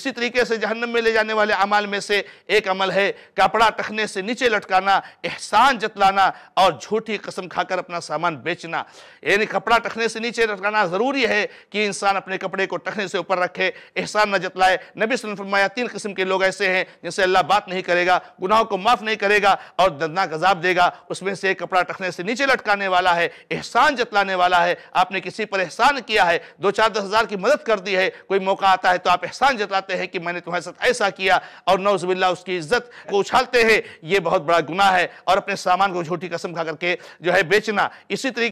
इसी तरीके से जहन्नम में ले जाने वाले अमाल में से एक अमल है कपड़ा टखने से नीचे लटकाना एहसान जतलाना और झूठी कसम खाकर अपना सामान बेचना यानी कपड़ा टखने से नीचे लटकाना ज़रूरी है कि इंसान अपने कपड़े को टखने से ऊपर रखे एहसान न जतलाए नबी फरमाया तीन किस्म के लोग ऐसे हैं जिनसे अल्लाह बात नहीं करेगा गुनाहों को माफ़ नहीं करेगा और दर्दनाक अजाब देगा उसमें से कपड़ा टखने से नीचे लटकाने वाला है एहसान जतलाने वाला है आपने किसी पर एहसान किया है दो चार दस हज़ार की मदद कर दी है कोई मौका आता है तो आप एहसान जतलाते बताते हैं कि मैंने तुम्हारे साथ ऐसा किया और नौजबिल्ला उसकी इज्जत को उछालते हैं ये बहुत बड़ा गुना है और अपने सामान को झूठी कसम खा करके जो है बेचना इसी तरीके